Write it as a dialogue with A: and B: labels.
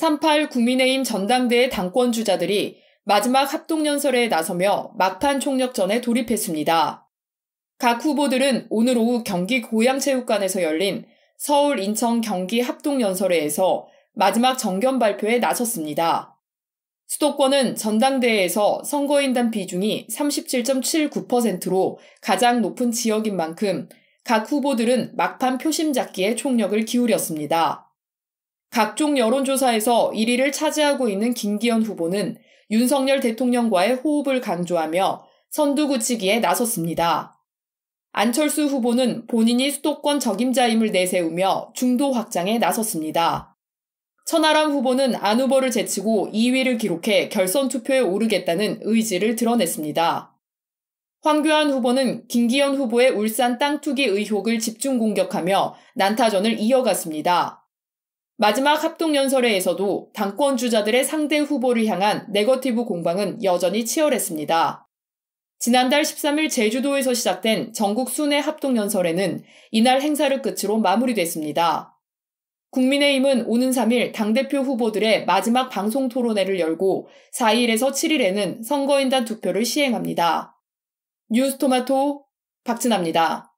A: 38 국민의힘 전당대회 당권 주자들이 마지막 합동연설에 나서며 막판 총력전에 돌입했습니다. 각 후보들은 오늘 오후 경기 고양체육관에서 열린 서울 인천 경기 합동연설회에서 마지막 정견 발표에 나섰습니다. 수도권은 전당대회에서 선거인단 비중이 37.79%로 가장 높은 지역인 만큼 각 후보들은 막판 표심 잡기에 총력을 기울였습니다. 각종 여론조사에서 1위를 차지하고 있는 김기현 후보는 윤석열 대통령과의 호흡을 강조하며 선두 굳치기에 나섰습니다. 안철수 후보는 본인이 수도권 적임자임을 내세우며 중도 확장에 나섰습니다. 천하람 후보는 안 후보를 제치고 2위를 기록해 결선 투표에 오르겠다는 의지를 드러냈습니다. 황교안 후보는 김기현 후보의 울산 땅 투기 의혹을 집중 공격하며 난타전을 이어갔습니다. 마지막 합동연설회에서도 당권 주자들의 상대 후보를 향한 네거티브 공방은 여전히 치열했습니다. 지난달 13일 제주도에서 시작된 전국 순회 합동연설회는 이날 행사를 끝으로 마무리됐습니다. 국민의힘은 오는 3일 당대표 후보들의 마지막 방송 토론회를 열고 4일에서 7일에는 선거인단 투표를 시행합니다. 뉴스토마토 박진아입니다.